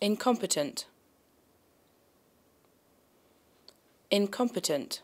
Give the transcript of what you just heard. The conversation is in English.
Incompetent. Incompetent.